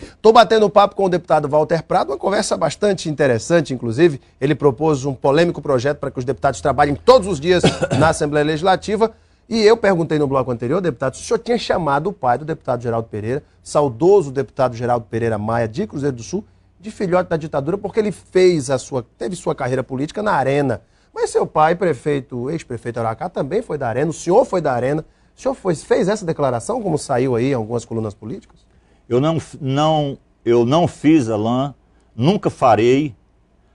Estou batendo papo com o deputado Walter Prado, uma conversa bastante interessante, inclusive. Ele propôs um polêmico projeto para que os deputados trabalhem todos os dias na Assembleia Legislativa. E eu perguntei no bloco anterior, deputado, se o senhor tinha chamado o pai do deputado Geraldo Pereira, saudoso deputado Geraldo Pereira Maia, de Cruzeiro do Sul, de filhote da ditadura, porque ele fez a sua, teve sua carreira política na arena. Mas seu pai, prefeito, ex-prefeito Aracá, também foi da arena, o senhor foi da arena. O senhor foi, fez essa declaração, como saiu aí em algumas colunas políticas? Eu não, não, eu não fiz, Alain, nunca farei,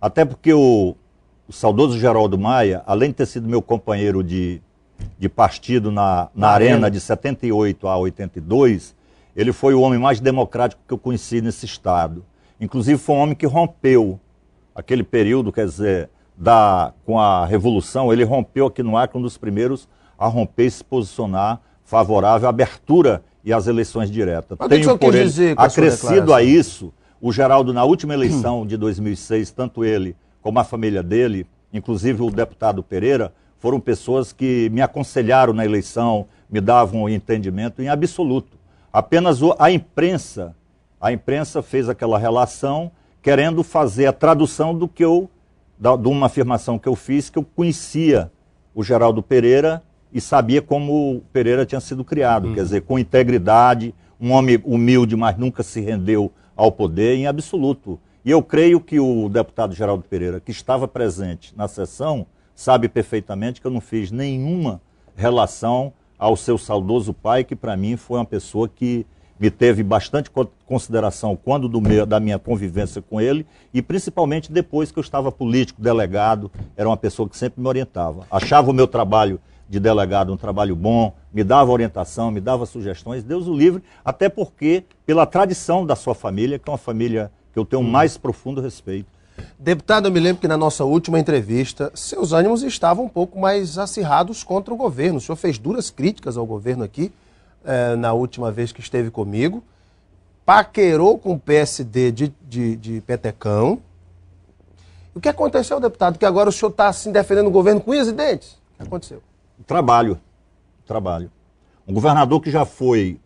até porque o, o saudoso Geraldo Maia, além de ter sido meu companheiro de, de partido na, na arena. de 78 a 82, ele foi o homem mais democrático que eu conheci nesse Estado. Inclusive, foi um homem que rompeu aquele período, quer dizer, da, com a Revolução, ele rompeu aqui no Acre, um dos primeiros a romper e se posicionar favorável à abertura e às eleições diretas. Mas Tenho, por ele, dizer acrescido a, isso, o Geraldo, na última eleição de 2006, tanto ele como a família dele, inclusive o deputado Pereira, foram pessoas que me aconselharam na eleição, me davam um entendimento em absoluto. Apenas a imprensa, a imprensa fez aquela relação querendo fazer a tradução do que eu de uma afirmação que eu fiz que eu conhecia o Geraldo Pereira e sabia como o Pereira tinha sido criado, quer uhum. dizer, com integridade, um homem humilde, mas nunca se rendeu ao poder em absoluto. E eu creio que o deputado Geraldo Pereira, que estava presente na sessão, sabe perfeitamente que eu não fiz nenhuma relação ao seu saudoso pai, que para mim foi uma pessoa que me teve bastante consideração quando do meu, da minha convivência com ele e principalmente depois que eu estava político, delegado, era uma pessoa que sempre me orientava. Achava o meu trabalho de delegado um trabalho bom, me dava orientação, me dava sugestões, Deus o livre, até porque pela tradição da sua família, que é uma família que eu tenho o hum. mais profundo respeito. Deputado, eu me lembro que na nossa última entrevista, seus ânimos estavam um pouco mais acirrados contra o governo. O senhor fez duras críticas ao governo aqui é, na última vez que esteve comigo. Paquerou com o PSD de, de, de Petecão. O que aconteceu, deputado? Que agora o senhor está se assim, defendendo o governo com unhas e dentes? O que aconteceu? Trabalho. Trabalho. Um governador que já foi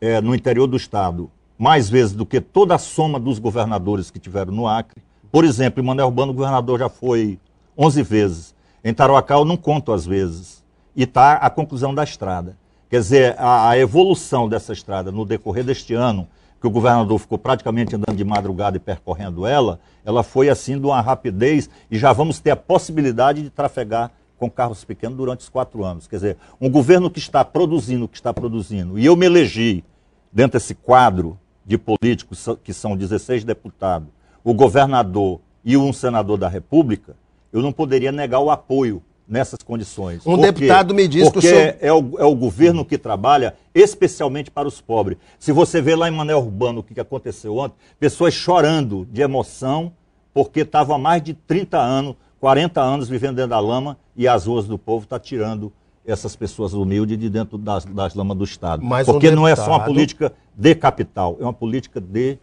é, no interior do Estado mais vezes do que toda a soma dos governadores que tiveram no Acre. Por exemplo, em manoel Urbano, o governador já foi 11 vezes. Em Tarauacá, eu não conto as vezes. E está a conclusão da estrada. Quer dizer, a, a evolução dessa estrada no decorrer deste ano, que o governador ficou praticamente andando de madrugada e percorrendo ela, ela foi assim de uma rapidez e já vamos ter a possibilidade de trafegar com carros pequenos durante os quatro anos. Quer dizer, um governo que está produzindo o que está produzindo, e eu me elegi dentro desse quadro de políticos, que são 16 deputados, o governador e um senador da República, eu não poderia negar o apoio nessas condições. Um deputado me disse porque que o senhor... é, o, é o governo que trabalha especialmente para os pobres. Se você vê lá em Mané Urbano o que aconteceu ontem, pessoas chorando de emoção porque estavam há mais de 30 anos, 40 anos vivendo dentro da lama e as ruas do povo estão tá tirando essas pessoas humildes de dentro das, das lamas do Estado. porque um não é só uma política de capital, é uma política de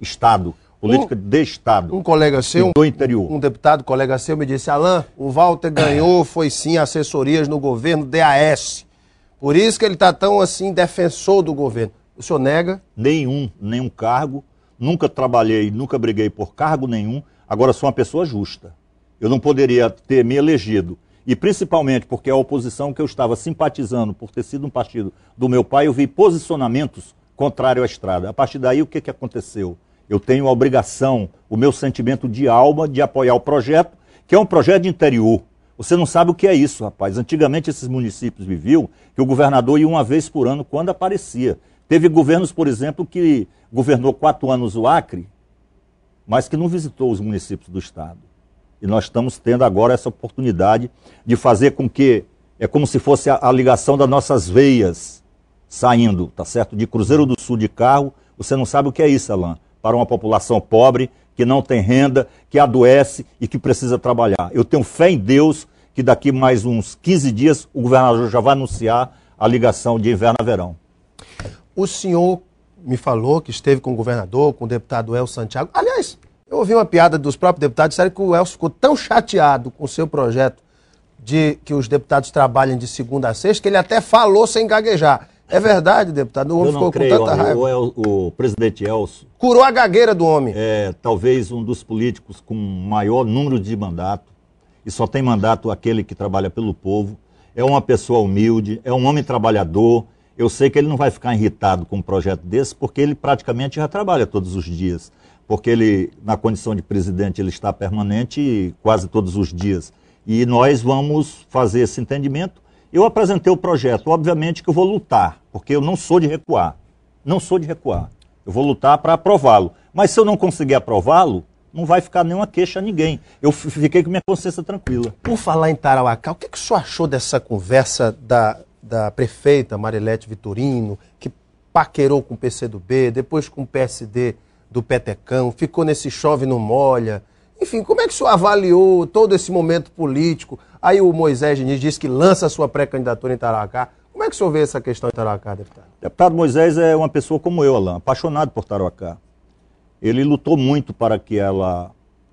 Estado política um, de Estado. Um colega seu, do interior. Um, deputado colega seu me disse, Alain, o Walter ganhou, foi sim, assessorias no governo DAS. Por isso que ele está tão assim, defensor do governo. O senhor nega? Nenhum, nenhum cargo. Nunca trabalhei, nunca briguei por cargo nenhum. Agora sou uma pessoa justa. Eu não poderia ter me elegido. E principalmente porque a oposição que eu estava simpatizando por ter sido um partido do meu pai, eu vi posicionamentos contrários à estrada. A partir daí, o que, que aconteceu? Eu tenho a obrigação, o meu sentimento de alma, de apoiar o projeto, que é um projeto de interior. Você não sabe o que é isso, rapaz. Antigamente esses municípios viviam que o governador ia uma vez por ano quando aparecia. Teve governos, por exemplo, que governou quatro anos o Acre, mas que não visitou os municípios do Estado. E nós estamos tendo agora essa oportunidade de fazer com que, é como se fosse a, a ligação das nossas veias saindo, tá certo? De Cruzeiro do Sul de carro, você não sabe o que é isso, Alain para uma população pobre que não tem renda, que adoece e que precisa trabalhar. Eu tenho fé em Deus que daqui mais uns 15 dias o governador já vai anunciar a ligação de inverno a verão. O senhor me falou que esteve com o governador, com o deputado El Santiago. Aliás, eu ouvi uma piada dos próprios deputados, disseram que o Elcio ficou tão chateado com o seu projeto de que os deputados trabalhem de segunda a sexta, que ele até falou sem gaguejar. É verdade, deputado. O homem ficou creio, com tanta raiva. O, é o, o presidente Elcio. Curou a gagueira do homem. É, talvez um dos políticos com maior número de mandato. E só tem mandato aquele que trabalha pelo povo. É uma pessoa humilde, é um homem trabalhador. Eu sei que ele não vai ficar irritado com um projeto desse, porque ele praticamente já trabalha todos os dias. Porque ele, na condição de presidente, ele está permanente quase todos os dias. E nós vamos fazer esse entendimento eu apresentei o projeto, obviamente que eu vou lutar, porque eu não sou de recuar. Não sou de recuar. Eu vou lutar para aprová-lo. Mas se eu não conseguir aprová-lo, não vai ficar nenhuma queixa a ninguém. Eu fiquei com minha consciência tranquila. Por falar em Tarauacá, o que, que o senhor achou dessa conversa da, da prefeita Marilete Vitorino, que paquerou com o PCdoB, depois com o PSD do Petecão, ficou nesse chove não molha, enfim, como é que o senhor avaliou todo esse momento político? Aí o Moisés Diniz disse que lança a sua pré-candidatura em Tarauacá. Como é que o senhor vê essa questão em Tarauacá, deputado? Deputado Moisés é uma pessoa como eu, Alain, apaixonado por Tarauacá. Ele lutou muito para que ela,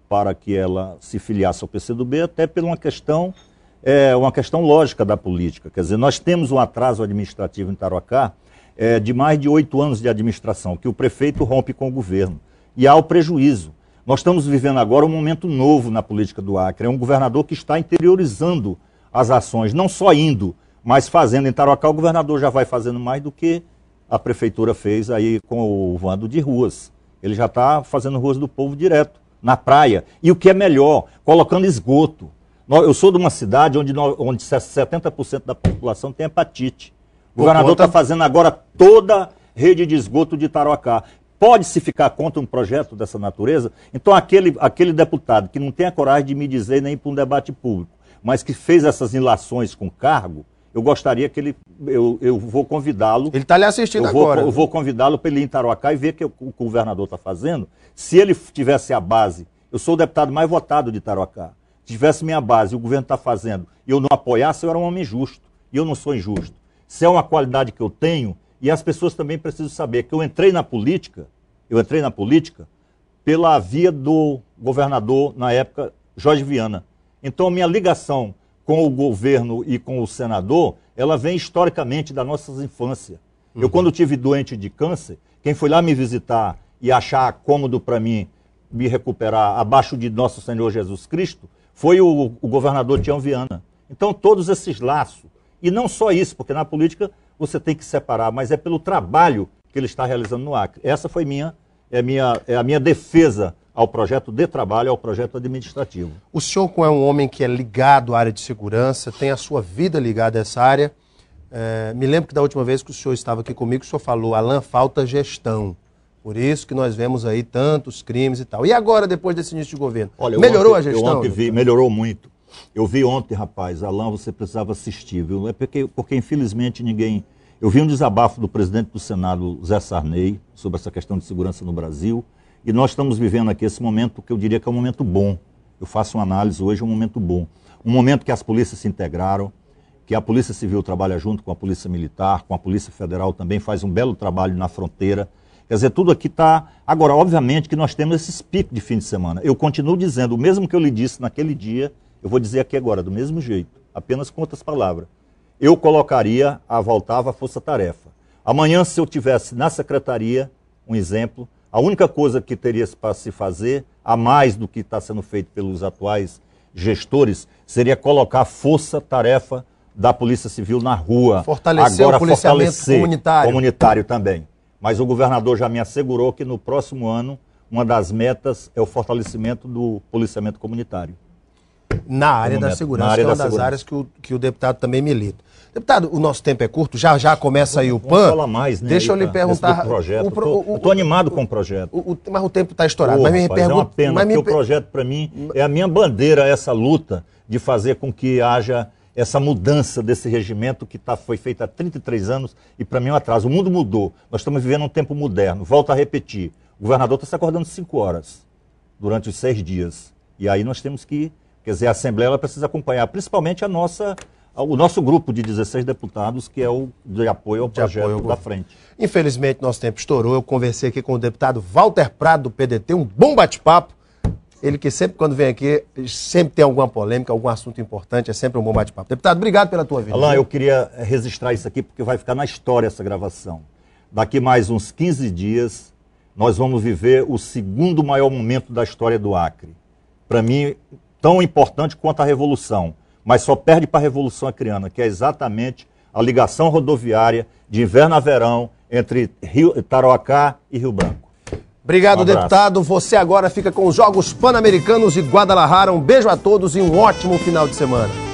para que ela se filiasse ao PCdoB, até por uma questão, é, uma questão lógica da política. Quer dizer, nós temos um atraso administrativo em Tarauacá é, de mais de oito anos de administração, que o prefeito rompe com o governo. E há o prejuízo. Nós estamos vivendo agora um momento novo na política do Acre. É um governador que está interiorizando as ações, não só indo, mas fazendo. Em Tarocá, o governador já vai fazendo mais do que a prefeitura fez aí com o Vando de Ruas. Ele já está fazendo ruas do povo direto, na praia. E o que é melhor, colocando esgoto. Eu sou de uma cidade onde, onde 70% da população tem hepatite. O governador está fazendo agora toda rede de esgoto de Tarouacá pode-se ficar contra um projeto dessa natureza? Então, aquele, aquele deputado que não tem a coragem de me dizer nem para um debate público, mas que fez essas ilações com cargo, eu gostaria que ele. Eu, eu vou convidá-lo. Ele está lhe assistindo eu vou, agora. Eu vou convidá-lo para ele ir em Taruacá e ver o que o governador está fazendo. Se ele tivesse a base, eu sou o deputado mais votado de Se Tivesse minha base, o governo está fazendo, e eu não apoiasse, eu era um homem justo. E eu não sou injusto. Se é uma qualidade que eu tenho, e as pessoas também precisam saber que eu entrei na política eu entrei na política pela via do governador, na época, Jorge Viana. Então, a minha ligação com o governo e com o senador, ela vem historicamente da nossa infância. Uhum. Eu, quando tive doente de câncer, quem foi lá me visitar e achar cômodo para mim me recuperar abaixo de nosso Senhor Jesus Cristo, foi o, o governador Tião Viana. Então, todos esses laços. E não só isso, porque na política você tem que separar, mas é pelo trabalho que ele está realizando no Acre. Essa foi minha é minha, é a minha defesa ao projeto de trabalho, ao projeto administrativo. O senhor é um homem que é ligado à área de segurança, tem a sua vida ligada a essa área. É, me lembro que da última vez que o senhor estava aqui comigo, o senhor falou, Alain, falta gestão. Por isso que nós vemos aí tantos crimes e tal. E agora, depois desse início de governo? Olha, melhorou ontem, a gestão? Eu ontem vi, melhorou muito. Eu vi ontem, rapaz, Alain, você precisava assistir, viu? É porque, porque infelizmente, ninguém eu vi um desabafo do presidente do Senado, Zé Sarney, sobre essa questão de segurança no Brasil, e nós estamos vivendo aqui esse momento que eu diria que é um momento bom. Eu faço uma análise hoje, é um momento bom. Um momento que as polícias se integraram, que a Polícia Civil trabalha junto com a Polícia Militar, com a Polícia Federal também, faz um belo trabalho na fronteira. Quer dizer, tudo aqui está. Agora, obviamente que nós temos esses picos de fim de semana. Eu continuo dizendo o mesmo que eu lhe disse naquele dia, eu vou dizer aqui agora, do mesmo jeito, apenas com outras palavras eu colocaria a voltava à força-tarefa. Amanhã, se eu tivesse na secretaria, um exemplo, a única coisa que teria para se fazer, a mais do que está sendo feito pelos atuais gestores, seria colocar força-tarefa da Polícia Civil na rua. Fortalecer Agora, o policiamento fortalecer comunitário. comunitário também. Mas o governador já me assegurou que no próximo ano, uma das metas é o fortalecimento do policiamento comunitário na área da segurança, área que é uma da das segurança. áreas que o, que o deputado também milita. Deputado, o nosso tempo é curto, já já começa aí o PAN. Fala mais, né? Deixa eu lhe tá, perguntar. Projeto. O pro, o, o, eu animado com o projeto. O, mas o tempo está estourado. mas me é pergunta, é uma pena, mas me... porque o projeto, para mim, é a minha bandeira, essa luta de fazer com que haja essa mudança desse regimento que tá, foi feita há 33 anos e, para mim, é um atraso. O mundo mudou. Nós estamos vivendo um tempo moderno. Volto a repetir: o governador está se acordando 5 horas durante os seis dias. E aí nós temos que Quer dizer, a Assembleia ela precisa acompanhar, principalmente a nossa, o nosso grupo de 16 deputados, que é o de apoio ao de projeto apoio ao da frente. Infelizmente, nosso tempo estourou. Eu conversei aqui com o deputado Walter Prado, do PDT, um bom bate-papo. Ele que sempre, quando vem aqui, sempre tem alguma polêmica, algum assunto importante, é sempre um bom bate-papo. Deputado, obrigado pela tua vida Alain, eu queria eh, registrar isso aqui, porque vai ficar na história essa gravação. Daqui mais uns 15 dias, nós vamos viver o segundo maior momento da história do Acre. Para mim, tão importante quanto a revolução, mas só perde para a revolução acriana, que é exatamente a ligação rodoviária de inverno a verão entre Rio, Tarauacá e Rio Branco. Obrigado, um deputado. Você agora fica com os Jogos Pan-Americanos de Guadalajara. Um beijo a todos e um ótimo final de semana.